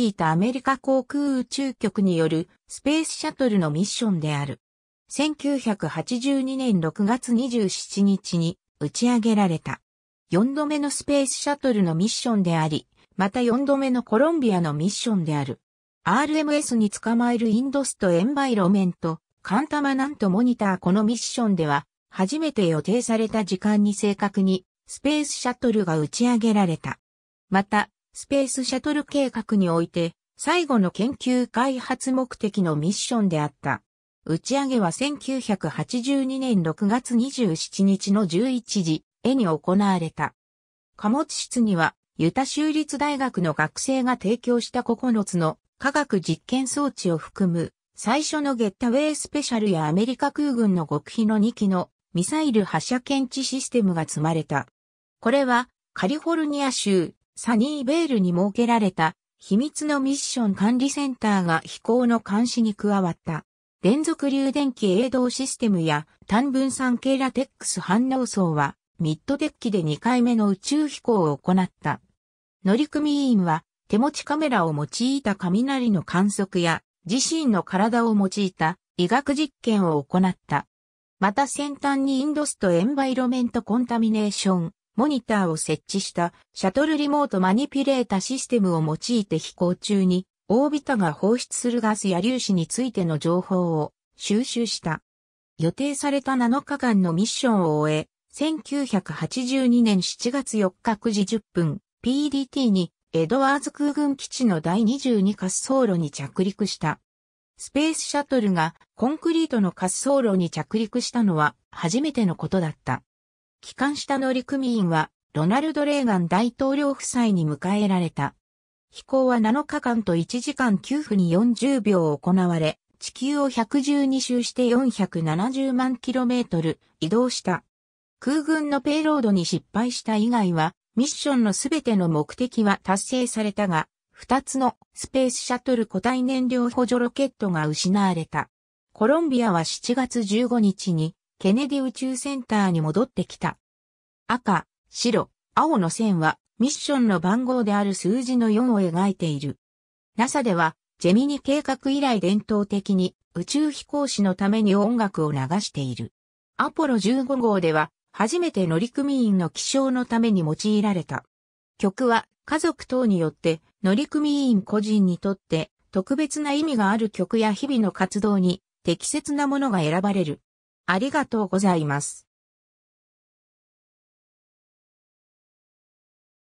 いたアメリカ航空宇宙局によるスペースシャトルのミッションである。1982年6月27日に打ち上げられた。4度目のスペースシャトルのミッションであり、また4度目のコロンビアのミッションである。RMS に捕まえるインドストエンバイロメント、カンタマナントモニターこのミッションでは、初めて予定された時間に正確にスペースシャトルが打ち上げられた。また、スペースシャトル計画において、最後の研究開発目的のミッションであった。打ち上げは1982年6月27日の11時、絵に行われた。貨物室には、ユタ州立大学の学生が提供した9つの科学実験装置を含む、最初のゲッタウェイスペシャルやアメリカ空軍の極秘の2機のミサイル発射検知システムが積まれた。これは、カリフォルニア州サニーベールに設けられた秘密のミッション管理センターが飛行の監視に加わった。連続流電気営動システムや単分散系ラテックス反応層はミッドデッキで2回目の宇宙飛行を行った。乗組員は手持ちカメラを用いた雷の観測や自身の体を用いた医学実験を行った。また先端にインドストエンバイロメントコンタミネーションモニターを設置したシャトルリモートマニピュレータシステムを用いて飛行中に、オービタが放出するガスや粒子についての情報を収集した。予定された7日間のミッションを終え、1982年7月4日9時10分、PDT にエドワーズ空軍基地の第22滑走路に着陸した。スペースシャトルがコンクリートの滑走路に着陸したのは初めてのことだった。帰還した乗組員は、ロナルド・レーガン大統領夫妻に迎えられた。飛行は7日間と1時間9分に40秒行われ、地球を112周して470万キロメートル移動した。空軍のペイロードに失敗した以外は、ミッションのすべての目的は達成されたが、2つのスペースシャトル固体燃料補助ロケットが失われた。コロンビアは7月15日にケネディ宇宙センターに戻ってきた。赤、白、青の線はミッションの番号である数字の4を描いている。NASA では、ジェミニ計画以来伝統的に宇宙飛行士のために音楽を流している。アポロ15号では、初めて乗組員の起床のために用いられた。曲は家族等によって乗組員個人にとって特別な意味がある曲や日々の活動に適切なものが選ばれる。ありがとうございます。